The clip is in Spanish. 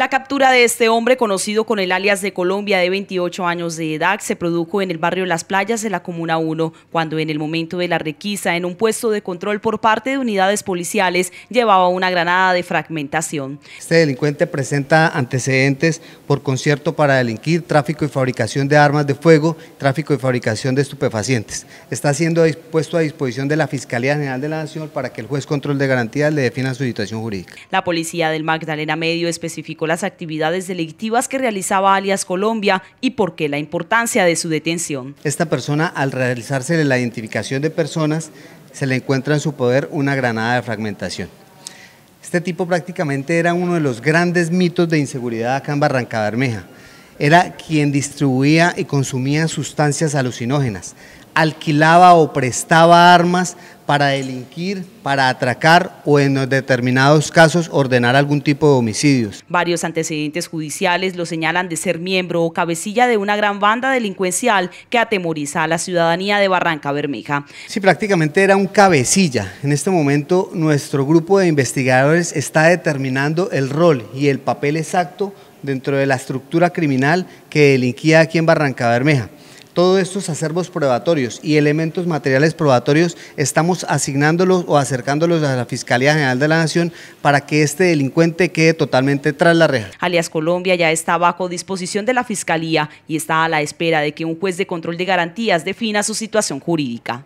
La captura de este hombre, conocido con el alias de Colombia de 28 años de edad, se produjo en el barrio Las Playas de la Comuna 1, cuando en el momento de la requisa en un puesto de control por parte de unidades policiales llevaba una granada de fragmentación. Este delincuente presenta antecedentes por concierto para delinquir, tráfico y fabricación de armas de fuego, tráfico y fabricación de estupefacientes. Está siendo puesto a disposición de la Fiscalía General de la Nación para que el juez control de garantías le defina su situación jurídica. La policía del Magdalena Medio especificó las actividades delictivas que realizaba alias Colombia y por qué la importancia de su detención. Esta persona, al realizarse la identificación de personas, se le encuentra en su poder una granada de fragmentación. Este tipo prácticamente era uno de los grandes mitos de inseguridad acá en Barranca Bermeja. Era quien distribuía y consumía sustancias alucinógenas, alquilaba o prestaba armas para delinquir, para atracar o en determinados casos ordenar algún tipo de homicidios. Varios antecedentes judiciales lo señalan de ser miembro o cabecilla de una gran banda delincuencial que atemoriza a la ciudadanía de Barranca Bermeja. Sí, prácticamente era un cabecilla. En este momento nuestro grupo de investigadores está determinando el rol y el papel exacto dentro de la estructura criminal que delinquía aquí en Barranca Bermeja todos estos acervos probatorios y elementos materiales probatorios estamos asignándolos o acercándolos a la Fiscalía General de la Nación para que este delincuente quede totalmente tras la reja. Alias Colombia ya está bajo disposición de la Fiscalía y está a la espera de que un juez de control de garantías defina su situación jurídica.